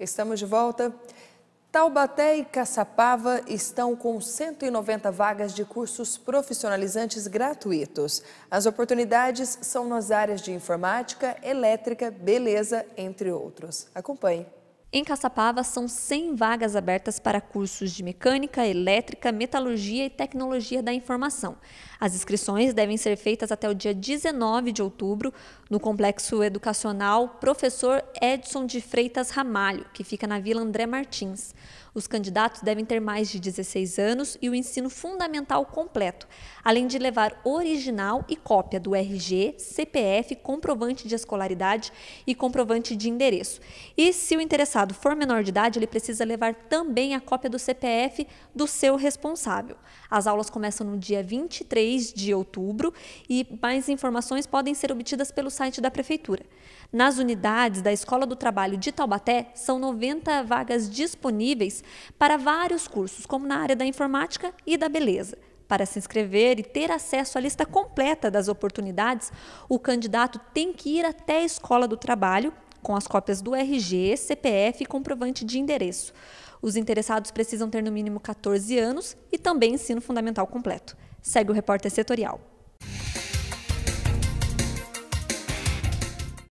Estamos de volta. Taubaté e Caçapava estão com 190 vagas de cursos profissionalizantes gratuitos. As oportunidades são nas áreas de informática, elétrica, beleza, entre outros. Acompanhe. Em Caçapava, são 100 vagas abertas para cursos de mecânica, elétrica, metalurgia e tecnologia da informação. As inscrições devem ser feitas até o dia 19 de outubro no Complexo Educacional Professor Edson de Freitas Ramalho, que fica na Vila André Martins. Os candidatos devem ter mais de 16 anos e o ensino fundamental completo, além de levar original e cópia do RG, CPF, comprovante de escolaridade e comprovante de endereço. E se o interessado processado for menor de idade, ele precisa levar também a cópia do CPF do seu responsável. As aulas começam no dia 23 de outubro e mais informações podem ser obtidas pelo site da Prefeitura. Nas unidades da Escola do Trabalho de Taubaté, são 90 vagas disponíveis para vários cursos, como na área da informática e da beleza. Para se inscrever e ter acesso à lista completa das oportunidades, o candidato tem que ir até a Escola do Trabalho com as cópias do RG, CPF e comprovante de endereço. Os interessados precisam ter no mínimo 14 anos e também ensino fundamental completo. Segue o repórter setorial.